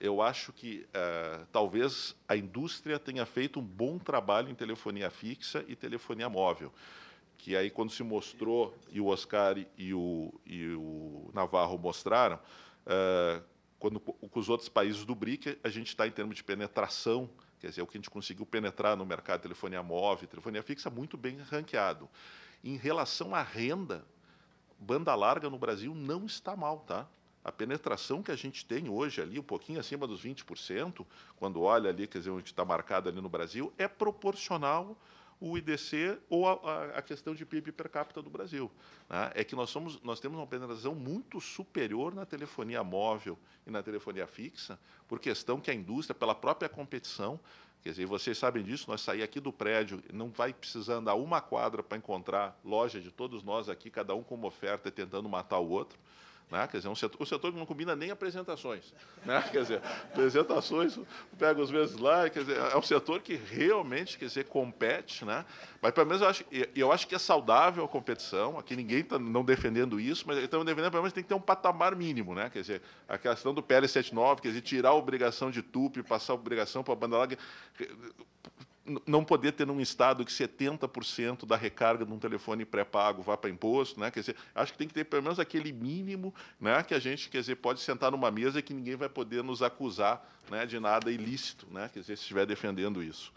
eu acho que uh, talvez a indústria tenha feito um bom trabalho em telefonia fixa e telefonia móvel. Que aí, quando se mostrou, e o Oscar e o, e o Navarro mostraram, uh, quando com os outros países do BRIC, a gente está em termos de penetração, quer dizer, é o que a gente conseguiu penetrar no mercado de telefonia móvel, telefonia fixa, muito bem ranqueado. Em relação à renda, banda larga no Brasil não está mal, tá? A penetração que a gente tem hoje ali, um pouquinho acima dos 20%, quando olha ali, quer dizer, onde está marcado ali no Brasil, é proporcional o IDC ou a, a, questão de PIB per capita do Brasil. Né? É que nós, somos, nós temos uma penetração muito superior na telefonia móvel e na telefonia fixa, por questão que a indústria, pela própria competição, quer dizer, vocês sabem disso, nós sair aqui do prédio, não vai precisar andar uma quadra para encontrar loja de todos nós aqui, cada um com uma oferta tentando matar o outro. Né? Quer dizer, um setor, o setor que não combina nem apresentações. Né? Quer dizer, apresentações, pega os meses lá, quer dizer, é um setor que realmente quer dizer, compete. Né? Mas, pelo menos, eu acho, eu acho que é saudável a competição. Aqui ninguém está não defendendo isso, mas estamos defendendo, pelo menos, tem que ter um patamar mínimo. Né? Quer dizer, a questão do PL79, quer dizer, tirar a obrigação de TUP, passar a obrigação para a banda larga não poder ter num estado que 70% da recarga de um telefone pré-pago vá para imposto, né? Quer dizer, acho que tem que ter pelo menos aquele mínimo, né? Que a gente, quer dizer, pode sentar numa mesa e que ninguém vai poder nos acusar, né? De nada ilícito, né? Quer dizer, se estiver defendendo isso.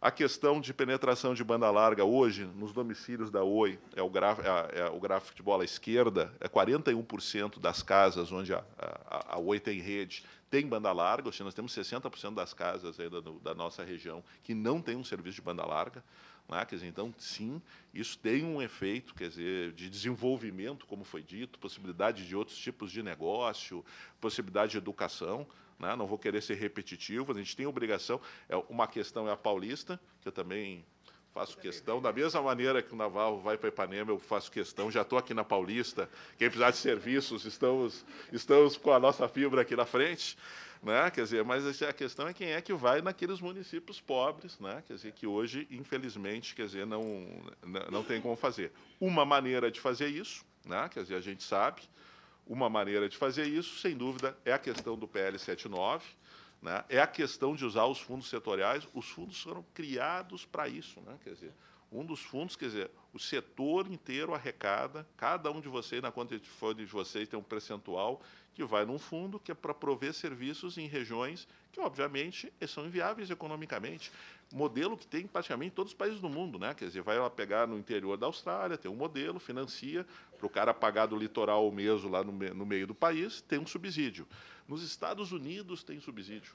A questão de penetração de banda larga hoje, nos domicílios da Oi, é o, graf, é, é o gráfico de bola à esquerda, é 41% das casas onde a, a, a, Oi tem rede tem banda larga, ou seja, nós temos 60% das casas ainda no, da nossa região que não tem um serviço de banda larga. Né? Quer dizer, então, sim, isso tem um efeito quer dizer, de desenvolvimento, como foi dito, possibilidade de outros tipos de negócio, possibilidade de educação né? não vou querer ser repetitivo, a gente tem obrigação. É, uma questão é a paulista, que eu também faço questão. Da mesma maneira que o Navarro vai para Ipanema, eu faço questão. Já estou aqui na Paulista. Quem precisar de serviços, estamos, estamos com a nossa fibra aqui na frente. Né? Quer dizer, mas é a questão é quem é que vai naqueles municípios pobres, né? quer dizer, que hoje, infelizmente, quer dizer, não, não tem como fazer. Uma maneira de fazer isso, né? quer dizer, a gente sabe, uma maneira de fazer isso, sem dúvida, é a questão do PL 79, né? é a questão de usar os fundos setoriais. Os fundos foram criados para isso. Né? Quer dizer, um dos fundos, quer dizer, o setor inteiro arrecada, cada um de vocês, na conta de vocês, tem um percentual que vai num fundo que é para prover serviços em regiões que, obviamente, são inviáveis economicamente. Modelo que tem praticamente todos os países do mundo, né? Quer dizer, vai lá pegar no interior da Austrália, tem um modelo, financia, para o cara pagar do litoral mesmo lá no, no meio do país, tem um subsídio. Nos Estados Unidos tem subsídio.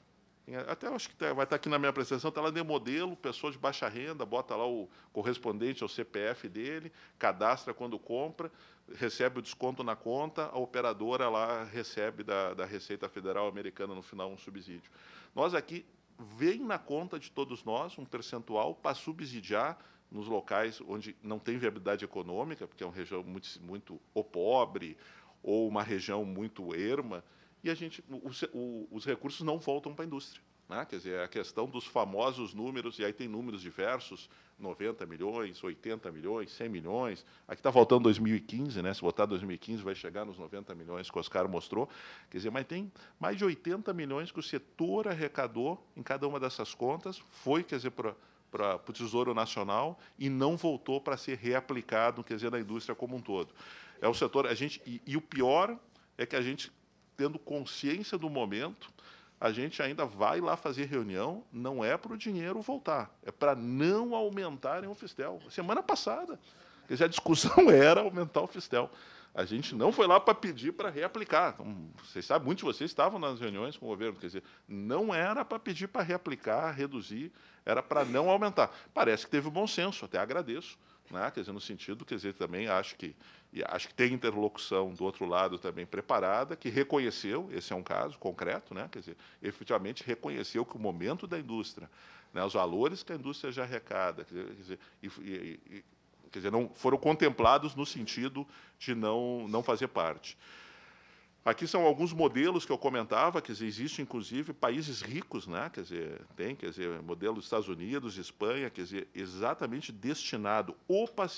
Até acho que tá, vai estar tá aqui na minha apresentação, está lá de modelo, pessoa de baixa renda, bota lá o correspondente ao CPF dele, cadastra quando compra, recebe o desconto na conta, a operadora lá recebe da, da Receita Federal Americana no final um subsídio. Nós aqui vem na conta de todos nós um percentual para subsidiar nos locais onde não tem viabilidade econômica, porque é uma região muito, muito ou pobre ou uma região muito erma e a gente, os, os recursos não voltam para a indústria. Né? Quer dizer, é a questão dos famosos números, e aí tem números diversos, 90 milhões, 80 milhões, 100 milhões. Aqui está faltando 2015, né? se botar 2015 vai chegar nos 90 milhões que o Oscar mostrou. Quer dizer, mas tem mais de 80 milhões que o setor arrecadou em cada uma dessas contas, foi, quer dizer, para para o Tesouro Nacional e não voltou para ser reaplicado, quer dizer, na indústria como um todo. É o setor, a gente, e, e o pior é que a gente tendo consciência do momento, a gente ainda vai lá fazer reunião, não é para o dinheiro voltar, é para não aumentarem o Fistel. Semana passada, quer dizer, a discussão era aumentar o Fistel. A gente não foi lá para pedir para reaplicar. Então, vocês sabem, muitos de vocês estavam nas reuniões com o governo, quer dizer, não era para pedir para reaplicar, reduzir, era para não aumentar. Parece que teve bom senso, até agradeço né? quer dizer, no sentido, quer dizer, também acho que e acho que tem interlocução do outro lado também preparada, que reconheceu, esse é um caso concreto, né? quer dizer, efetivamente reconheceu que o momento da indústria, né, os valores que a indústria já arrecada, quer dizer, e, e, e, quer dizer não foram contemplados no sentido de não, não fazer parte. Aqui são alguns modelos que eu comentava, que existem inclusive países ricos, né? Quer dizer, tem, quer dizer, modelo dos Estados Unidos, Espanha, quer dizer, exatamente destinado ou para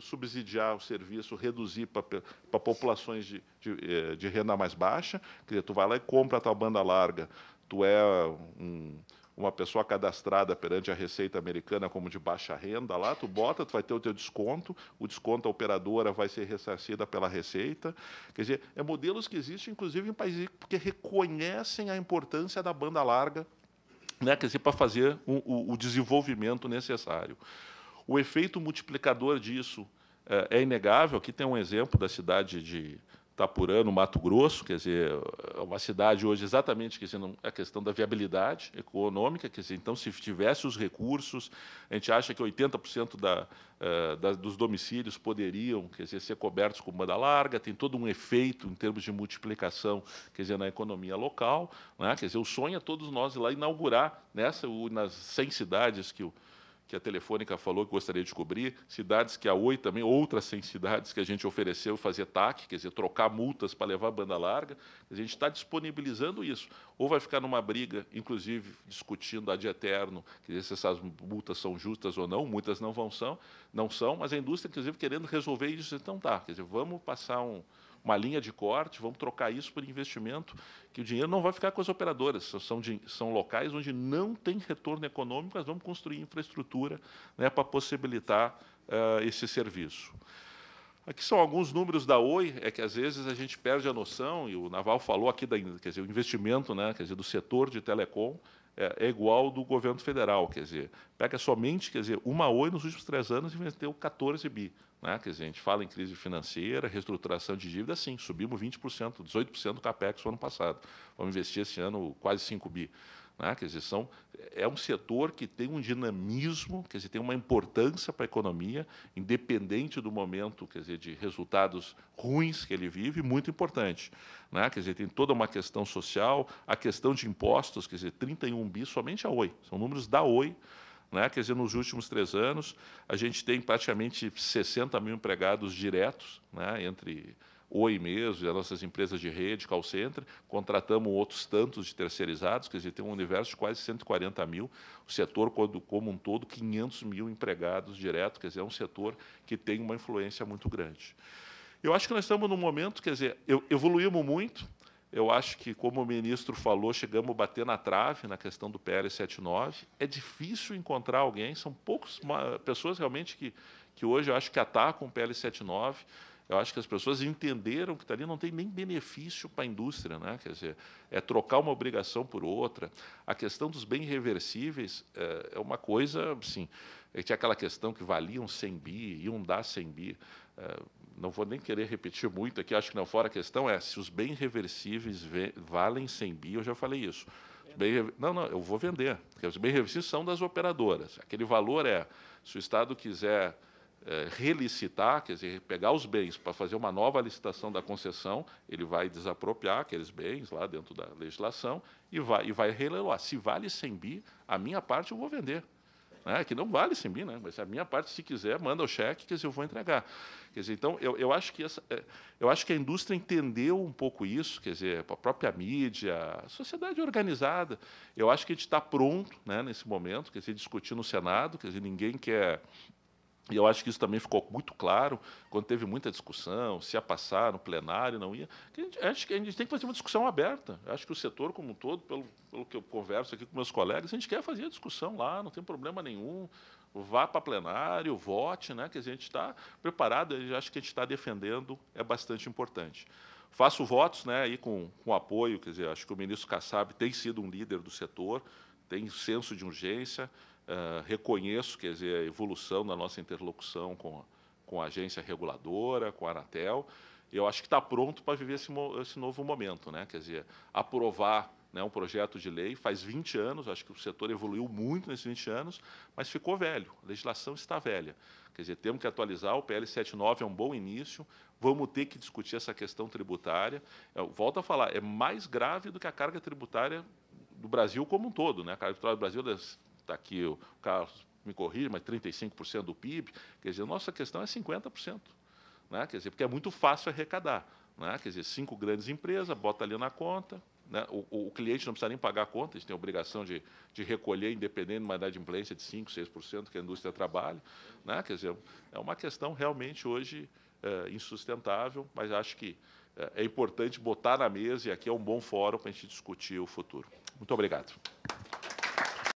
subsidiar o serviço, reduzir para, para populações de, de, eh, de, renda mais baixa, quer dizer, tu vai lá e compra a tua banda larga, tu é um uma pessoa cadastrada perante a Receita Americana como de baixa renda, lá tu bota, tu vai ter o teu desconto, o desconto a operadora vai ser ressarcida pela Receita. Quer dizer, é modelos que existem, inclusive, em países que reconhecem a importância da banda larga, né, quer dizer, para fazer o, o, o desenvolvimento necessário. O efeito multiplicador disso é, é inegável. Aqui tem um exemplo da cidade de Itapurã, no Mato Grosso, quer dizer, é uma cidade hoje exatamente quer dizer, a é questão da viabilidade econômica, quer dizer, então, se tivesse os recursos, a gente acha que 80% da, eh, da, dos domicílios poderiam quer dizer, ser cobertos com banda larga, tem todo um efeito em termos de multiplicação quer dizer, na economia local. Né? Quer dizer, o sonho é todos nós ir lá inaugurar nessa, nas 100 cidades que o que a Telefônica falou que gostaria de cobrir, cidades que a Oi também, outras 100 cidades que a gente ofereceu fazer TAC, quer dizer, trocar multas para levar banda larga, a gente está disponibilizando isso. Ou vai ficar numa briga, inclusive discutindo ad eterno, quer dizer, se essas multas são justas ou não, muitas não vão são, não são, mas a indústria, inclusive, querendo resolver isso, então tá, quer dizer, vamos passar um, uma linha de corte, vamos trocar isso por investimento, que o dinheiro não vai ficar com as operadoras. São, de, são locais onde não tem retorno econômico, mas vamos construir infraestrutura né, para possibilitar uh, esse serviço. Aqui são alguns números da Oi, é que às vezes a gente perde a noção, e o Naval falou aqui da, quer dizer, o investimento né, quer dizer, do setor de telecom, é, é, igual do governo federal, quer dizer, pega somente, quer dizer, uma Oi nos últimos três anos investiu 14 bi. Né? Quer dizer, a gente fala em crise financeira, reestruturação de dívida, sim, subimos 20%, 18% do CAPEX no ano passado. Vamos investir esse ano quase 5 bi. Né? Quer dizer, são, é um setor que tem um dinamismo, quer dizer, tem uma importância para a economia, independente do momento, quer dizer, de resultados ruins que ele vive, muito importante. Né? Quer dizer, tem toda uma questão social, a questão de impostos, quer dizer, 31 bi somente a Oi, são números da Oi, né? Quer dizer, nos últimos três anos, a gente tem praticamente 60 mil empregados diretos, né? entre Oi mesmo, as nossas empresas de rede, call center, contratamos outros tantos de terceirizados, quer dizer, tem um universo de quase 140 mil, o setor como um todo, 500 mil empregados direto, quer dizer, é um setor que tem uma influência muito grande. Eu acho que nós estamos num momento, quer dizer, evoluímos muito, eu acho que, como o ministro falou, chegamos a bater na trave na questão do PL 79. É difícil encontrar alguém, são poucas pessoas realmente que, que hoje eu acho que atacam o PL 79 eu acho que as pessoas entenderam que ali não tem nem benefício para a indústria, né? quer dizer, é trocar uma obrigação por outra. A questão dos bens reversíveis eh, é, uma coisa, assim, eh, tinha aquela questão que valiam 100 bi, iam dar 100 bi. É, não vou nem querer repetir muito aqui, acho que não fora a questão é se os bens reversíveis valem 100 bi, eu já falei isso. Bem, não, não, eu vou vender, porque os bens reversíveis são das operadoras. Aquele valor é, se o Estado quiser eh, relicitar, quer dizer, pegar os bens para fazer uma nova licitação da concessão, ele vai desapropriar aqueles bens lá dentro da legislação e vai, e vai releloar. Se vale 100 bi, a minha parte eu vou vender. Né? Que não vale 100 bi, né? mas a minha parte, se quiser, manda o cheque, quer dizer, eu vou entregar. Quer dizer, então, eu, eu, acho que essa, eh, eu acho que a indústria entendeu um pouco isso, quer dizer, a própria mídia, a sociedade organizada. Eu acho que a gente está pronto né, nesse momento, quer dizer, discutir no Senado, quer dizer, ninguém quer e eu acho que isso também ficou muito claro quando teve muita discussão, se ia passar no plenário, não ia. Gente, acho que a gente tem que fazer uma discussão aberta. Acho que o setor como um todo, pelo, pelo que eu converso aqui com meus colegas, a gente quer fazer a discussão lá, não tem problema nenhum. Vá para plenário, vote, né? Que a gente está preparado, eu acho que a gente está defendendo, é bastante importante. Faço votos né, aí com, com apoio, quer dizer, acho que o ministro Kassab tem sido um líder do setor, tem senso de urgência, reconheço, quer dizer, a evolução da nossa interlocução com, com a agência reguladora, com a Anatel, eu acho que está pronto para viver esse, esse, novo momento, né? Quer dizer, aprovar né, um projeto de lei faz 20 anos, acho que o setor evoluiu muito nesses 20 anos, mas ficou velho, a legislação está velha. Quer dizer, temos que atualizar, o PL 79 é um bom início, vamos ter que discutir essa questão tributária. Eu volto a falar, é mais grave do que a carga tributária do Brasil como um todo, né? A carga tributária do Brasil é das está aqui o Carlos me corrige, mas 35% do PIB, quer dizer, nossa questão é 50%. Né? Quer dizer, porque é muito fácil arrecadar. Né? Quer dizer, cinco grandes empresas, bota ali na conta. Né? O, o, cliente não precisa nem pagar a conta, eles têm a obrigação de, de recolher, independente de uma idade de de 5%, 6% que a indústria trabalha. Né? Quer dizer, é uma questão realmente hoje é, insustentável, mas acho que é, é importante botar na mesa e aqui é um bom fórum para a gente discutir o futuro. Muito obrigado.